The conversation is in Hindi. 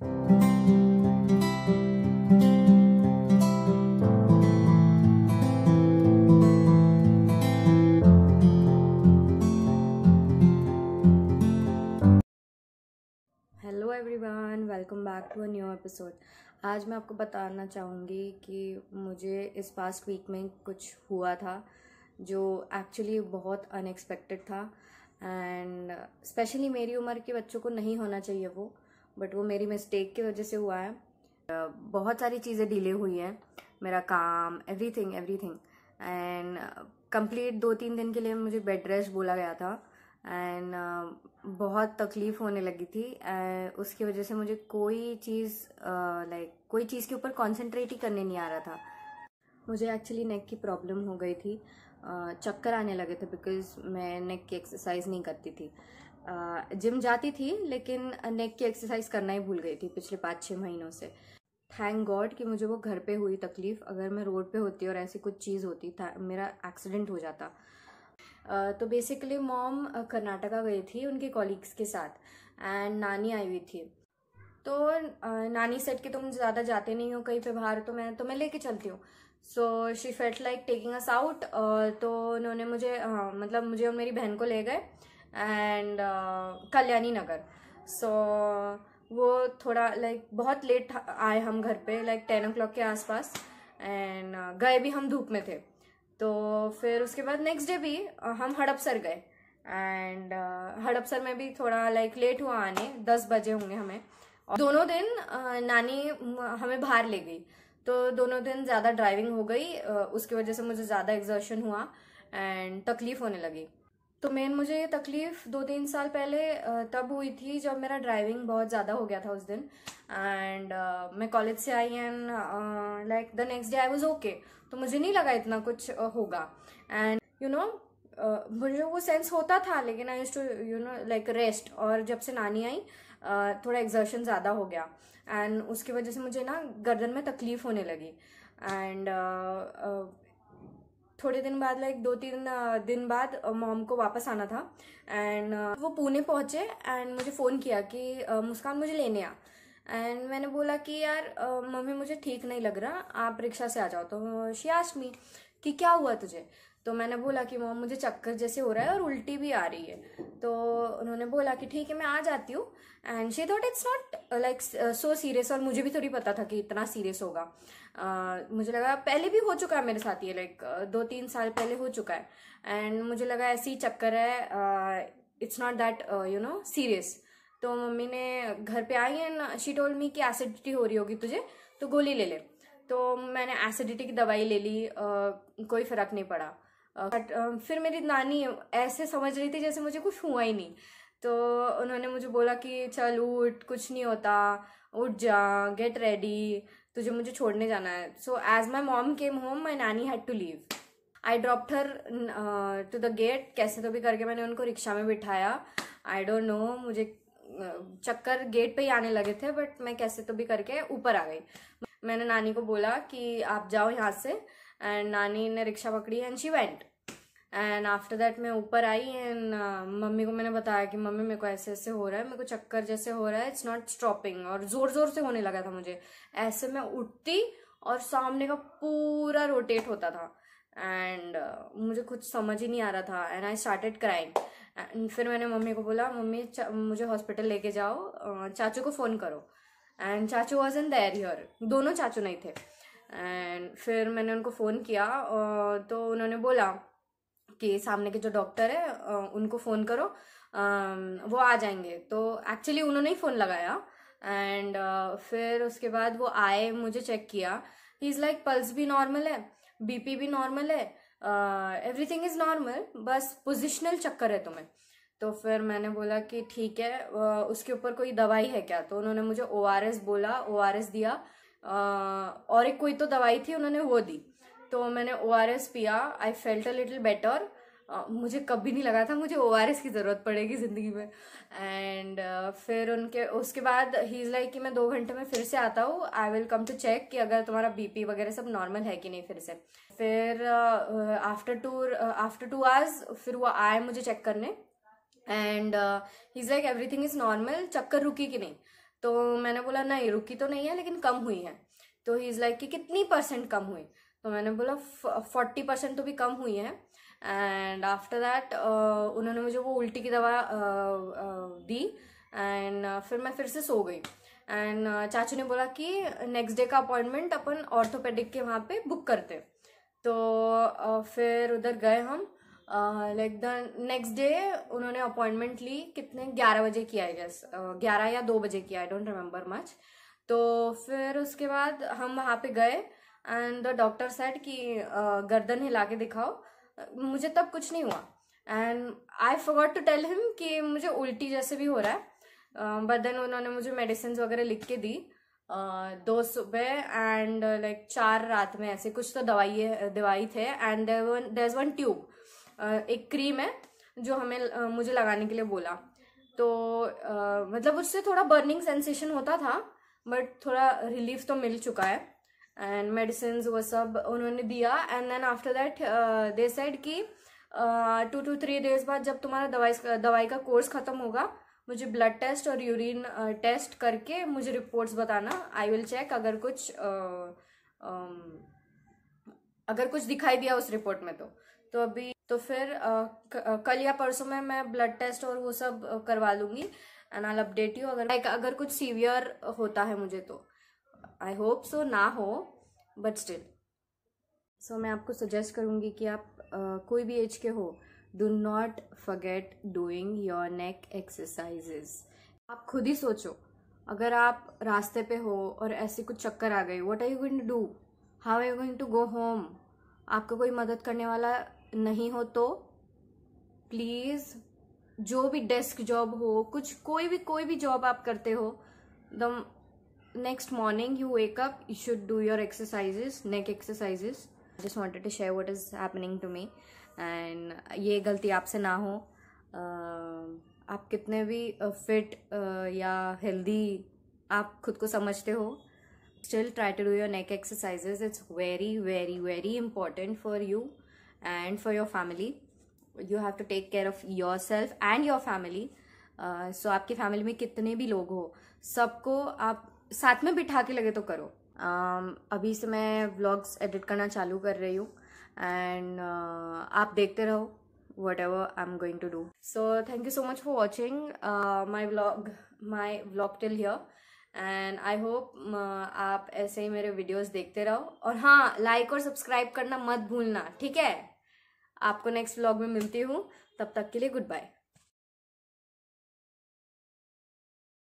Hello everyone welcome back to a new episode आज मैं आपको बताना चाहूँगी कि मुझे इस पास्ट वीक में कुछ हुआ था जो एक्चुअली बहुत अनएक्सपेक्टेड था एंड स्पेशली मेरी उम्र के बच्चों को नहीं होना चाहिए वो बट वो मेरी मिस्टेक की वजह से हुआ है बहुत सारी चीज़ें डिले हुई हैं मेरा काम एवरीथिंग एवरीथिंग एंड कंप्लीट दो तीन दिन के लिए मुझे बेड रेस्ट बोला गया था एंड uh, बहुत तकलीफ़ होने लगी थी एंड उसकी वजह से मुझे कोई चीज़ लाइक uh, like, कोई चीज़ के ऊपर कॉन्सेंट्रेट ही करने नहीं आ रहा था मुझे एक्चुअली नेक की प्रॉब्लम हो गई थी uh, चक्कर आने लगे थे बिकॉज़ मैं नेक की एक्सरसाइज नहीं करती थी जिम जाती थी लेकिन नेक की एक्सरसाइज करना ही भूल गई थी पिछले पाँच छः महीनों से थैंक गॉड कि मुझे वो घर पे हुई तकलीफ़ अगर मैं रोड पे होती और ऐसी कुछ चीज़ होती था मेरा एक्सीडेंट हो जाता तो बेसिकली मॉम कर्नाटका गई थी उनके कॉलीग्स के साथ एंड नानी आई हुई थी तो नानी सेट के तुम ज़्यादा जाते नहीं हो कहीं पे बाहर तो मैं तो मैं लेके चलती हूँ so she felt like taking us out तो उन्होंने मुझे uh, मतलब मुझे और मेरी बहन को ले गए एंड कल्याणी नगर सो वो थोड़ा लाइक बहुत लेट आए हम घर पे लाइक टेन ओ के आसपास एंड uh, गए भी हम धूप में थे तो फिर उसके बाद नेक्स्ट डे भी uh, हम हड़पसर गए एंड uh, हड़पसर में भी थोड़ा लाइक लेट हुआ आने दस बजे होंगे हमें और दोनों दिन नानी हमें बाहर ले गई तो दोनों दिन ज़्यादा ड्राइविंग हो गई उसकी वजह से मुझे ज़्यादा एग्जर्शन हुआ एंड तकलीफ होने लगी तो मेन मुझे ये तकलीफ दो तीन साल पहले तब हुई थी जब मेरा ड्राइविंग बहुत ज़्यादा हो गया था उस दिन एंड uh, मैं कॉलेज से आई and like the next day I was okay तो मुझे नहीं लगा इतना कुछ uh, होगा एंड यू नो मुझे वो सेंस होता था लेकिन I use to you know like rest और जब से नानी आई uh, थोड़ा एग्जर्शन ज़्यादा हो गया एंड उसकी वजह से मुझे ना गर्दन में तकलीफ होने लगी एंड थोड़े दिन बाद लाइक दो तीन दिन बाद मॉम को वापस आना था एंड वो पुणे पहुँचे एंड मुझे फ़ोन किया कि मुस्कान मुझे लेने आ एंड मैंने बोला कि यार मम्मी मुझे ठीक नहीं लग रहा आप रिक्शा से आ जाओ तो शी मी कि क्या हुआ तुझे तो मैंने बोला कि मोम मुझे चक्कर जैसे हो रहा है और उल्टी भी आ रही है तो उन्होंने बोला कि ठीक है मैं आ जाती हूँ and she thought it's not like so serious और मुझे भी थोड़ी पता था कि इतना सीरियस होगा uh, मुझे लगा पहले भी हो चुका है मेरे साथ ये लाइक uh, दो तीन साल पहले हो चुका है एंड मुझे लगा ऐसी चक्कर है it's not that you know serious तो मम्मी ने घर पे आई एंड शी टोल्ड मी कि एसिडिटी हो रही होगी तुझे तो गोली ले ले तो मैंने एसिडिटी की दवाई ले ली uh, कोई फ़र्क नहीं पड़ा बट um, फिर मेरी नानी ऐसे समझ रही थी जैसे मुझे कुछ हुआ ही नहीं तो उन्होंने मुझे बोला कि चल उठ कुछ नहीं होता उठ जा गेट रेडी तुझे मुझे छोड़ने जाना है so as my mom came home my नानी had to leave I drop her to the gate कैसे तो भी करके मैंने उनको रिक्शा में बिठाया आई डोंट नो मुझे चक्कर गेट पे ही आने लगे थे बट मैं कैसे तो भी करके ऊपर आ गई मैंने नानी को बोला कि आप जाओ यहाँ से एंड नानी ने रिक्शा पकड़ी and she went and after that मैं ऊपर आई एंड uh, मम्मी को मैंने बताया कि मम्मी मेरे को ऐसे ऐसे हो रहा है मेरे को चक्कर जैसे हो रहा है इट्स नॉट स्टॉपिंग और ज़ोर ज़ोर से होने लगा था मुझे ऐसे मैं उठती और सामने का पूरा रोटेट होता था एंड uh, मुझे कुछ समझ ही नहीं आ रहा था and I started crying and फिर मैंने मम्मी को बोला मम्मी मुझे हॉस्पिटल लेके जाओ uh, चाचू को फ़ोन करो एंड चाचू वॉज इन दर हियर दोनों चाचू नहीं थे एंड फिर मैंने उनको फ़ोन किया तो उन्होंने बोला कि सामने के जो डॉक्टर है उनको फ़ोन करो वो आ जाएंगे तो एक्चुअली उन्होंने ही फ़ोन लगाया एंड फिर उसके बाद वो आए मुझे चेक किया ही इज़ लाइक पल्स भी नॉर्मल है बीपी भी नॉर्मल है एवरी थिंग इज़ नॉर्मल बस पोजिशनल चक्कर है तुम्हें तो फिर मैंने बोला कि ठीक है उसके ऊपर कोई दवाई है क्या तो उन्होंने मुझे ओ बोला ओ दिया और एक कोई तो दवाई थी उन्होंने वो दी तो मैंने ओ आर एस पिया I felt a little better मुझे कभी नहीं लगा था मुझे ओ आर एस की ज़रूरत पड़ेगी ज़िंदगी में एंड uh, फिर उनके उसके बाद ही इज़ लाइक कि मैं दो घंटे में फिर से आता हूँ I will come to check कि अगर तुम्हारा बीपी वगैरह सब नॉर्मल है कि नहीं फिर से फिर after two after two hours फिर वो आए मुझे चेक करने and he is like everything is normal चक्कर रुकी कि नहीं तो मैंने बोला नहीं रुकी तो नहीं है लेकिन कम हुई है तो ही इज़ लाइक कि कितनी परसेंट कम हुई तो मैंने बोला फोर्टी परसेंट तो भी कम हुई है एंड आफ्टर दैट उन्होंने मुझे वो उल्टी की दवा दी एंड फिर मैं फिर से सो गई एंड चाचू ने बोला कि नेक्स्ट डे का अपॉइंटमेंट अपन ऑर्थोपेडिक के वहाँ पे बुक करते तो फिर उधर गए हम लाइक द नेक्स्ट डे उन्होंने अपॉइंटमेंट ली कितने ग्यारह बजे की आई गेस ग्यारह या दो बजे की आई डोंट रिमेम्बर मच तो फिर उसके बाद हम वहाँ पे गए एंड द डॉक्टर सेट कि गर्दन हिला के दिखाओ मुझे तब कुछ नहीं हुआ and I forgot to tell him कि मुझे उल्टी जैसे भी हो रहा है बट देन उन्होंने मुझे मेडिसिन वगैरह लिख के दी Uh, दो सुबह एंड लाइक चार रात में ऐसे कुछ तो दवाई दवाई थे एंड देर वन ट्यूब एक क्रीम है जो हमें मुझे लगाने के लिए बोला तो मतलब उससे थोड़ा बर्निंग सेंसेशन होता था बट थोड़ा रिलीफ तो मिल चुका है एंड मेडिसिन वो सब उन्होंने दिया and then after that they said कि टू टू थ्री डेज बाद जब तुम्हारा दवाई दवाई का कोर्स ख़त्म होगा मुझे ब्लड टेस्ट और यूरिन टेस्ट करके मुझे रिपोर्ट्स बताना आई विल चेक अगर कुछ आ, आ, अगर कुछ दिखाई दिया उस रिपोर्ट में तो तो अभी तो फिर कल या परसों में मैं ब्लड टेस्ट और वो सब करवा लूंगी एंड आई अपडेट यू अगर अगर कुछ सीवियर होता है मुझे तो आई होप सो ना हो बट स्टिल सो मैं आपको सजेस्ट करूँगी कि आप uh, कोई भी एज के हो do not forget doing your neck exercises आप खुद ही सोचो अगर आप रास्ते पे हो और ऐसे कुछ चक्कर आ गई what are you going to do how are you going to go home आपको कोई मदद करने वाला नहीं हो तो प्लीज जो भी डेस्क जॉब हो कुछ कोई भी कोई भी जॉब आप करते हो the next morning you wake up you should do your exercises neck exercises just wanted to share what is happening to me and ये गलती आपसे ना हो uh, आप कितने भी फिट uh, uh, या हेल्दी आप खुद को समझते हो still try to do your neck exercises it's very very very important for you and for your family you have to take care of yourself and your family uh, so aapki family mein kitne bhi log ho sabko aap साथ में बिठा के लगे तो करो um, अभी से मैं व्लॉग्स एडिट करना चालू कर रही हूँ एंड uh, आप देखते रहो whatever I'm going to do. So thank you so much for watching uh, my vlog, my vlog till here. And I hope आप ऐसे ही मेरे वीडियोस देखते रहो और हाँ लाइक और सब्सक्राइब करना मत भूलना ठीक है आपको नेक्स्ट व्लॉग में मिलती हूँ तब तक के लिए गुड बाय